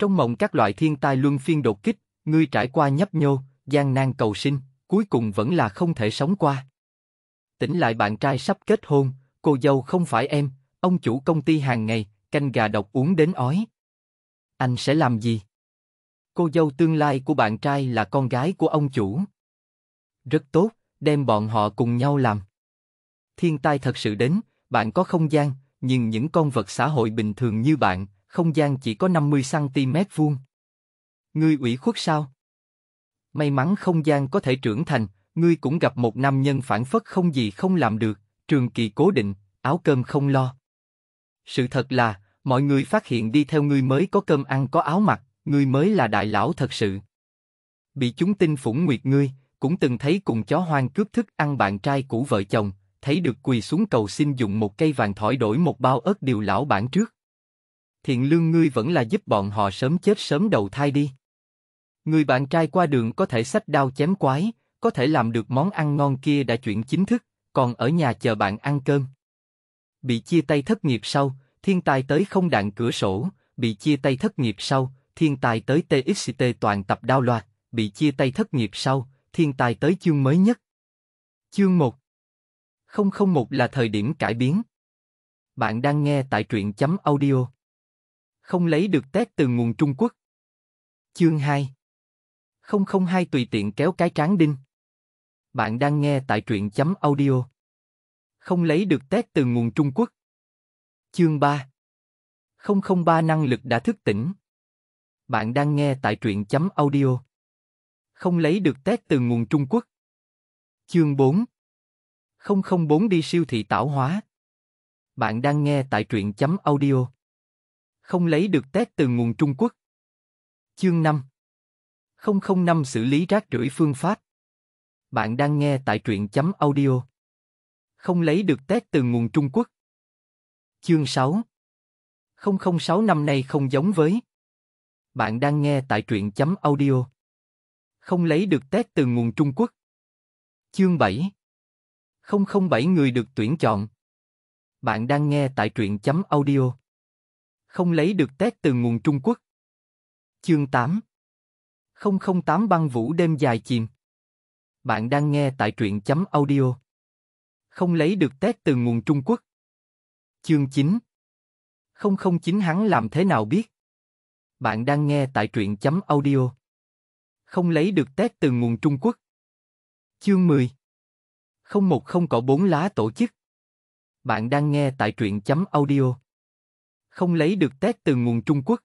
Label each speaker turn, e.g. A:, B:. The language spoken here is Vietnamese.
A: Trong mộng các loại thiên tai luân phiên đột kích, ngươi trải qua nhấp nhô, gian nan cầu sinh, cuối cùng vẫn là không thể sống qua. Tỉnh lại bạn trai sắp kết hôn, cô dâu không phải em, ông chủ công ty hàng ngày, canh gà độc uống đến ói. Anh sẽ làm gì? Cô dâu tương lai của bạn trai là con gái của ông chủ. Rất tốt, đem bọn họ cùng nhau làm. Thiên tai thật sự đến, bạn có không gian, nhưng những con vật xã hội bình thường như bạn, không gian chỉ có 50cm vuông. Ngươi ủy khuất sao? May mắn không gian có thể trưởng thành, ngươi cũng gặp một nam nhân phản phất không gì không làm được, trường kỳ cố định, áo cơm không lo. Sự thật là, mọi người phát hiện đi theo ngươi mới có cơm ăn có áo mặc, ngươi mới là đại lão thật sự. Bị chúng tin phủng nguyệt ngươi, cũng từng thấy cùng chó hoang cướp thức ăn bạn trai của vợ chồng, thấy được quỳ xuống cầu xin dùng một cây vàng thỏi đổi một bao ớt điều lão bản trước thiện lương ngươi vẫn là giúp bọn họ sớm chết sớm đầu thai đi. Người bạn trai qua đường có thể sách đao chém quái, có thể làm được món ăn ngon kia đã chuyện chính thức, còn ở nhà chờ bạn ăn cơm. Bị chia tay thất nghiệp sau, thiên tài tới không đạn cửa sổ, bị chia tay thất nghiệp sau, thiên tài tới TXT toàn tập đao loạt, bị chia tay thất nghiệp sau, thiên tài tới chương mới nhất. Chương 1 001 là thời điểm cải biến. Bạn đang nghe tại truyện chấm audio không lấy được tét từ nguồn Trung Quốc. Chương 2 002 tùy tiện kéo cái tráng đinh. Bạn đang nghe tại truyện chấm audio. Không lấy được tét từ nguồn Trung Quốc. Chương 3 003 năng lực đã thức tỉnh. Bạn đang nghe tại truyện chấm audio. Không lấy được tét từ nguồn Trung Quốc. Chương 4 004 đi siêu thị tảo hóa. Bạn đang nghe tại truyện chấm audio không lấy được test từ nguồn Trung Quốc. Chương 5 005 xử lý rác rưởi phương pháp. Bạn đang nghe tại truyện chấm audio. Không lấy được test từ nguồn Trung Quốc. Chương 6 006 năm nay không giống với. Bạn đang nghe tại truyện chấm audio. Không lấy được test từ nguồn Trung Quốc. Chương 7 007 người được tuyển chọn. Bạn đang nghe tại truyện chấm audio không lấy được tét từ nguồn Trung Quốc. Chương 8 008 băng vũ đêm dài chìm. Bạn đang nghe tại truyện chấm audio. Không lấy được tét từ nguồn Trung Quốc. Chương 9 009 hắn làm thế nào biết? Bạn đang nghe tại truyện chấm audio. Không lấy được tét từ nguồn Trung Quốc. Chương 10 010 có bốn lá tổ chức. Bạn đang nghe tại truyện chấm audio không lấy được test từ nguồn Trung Quốc.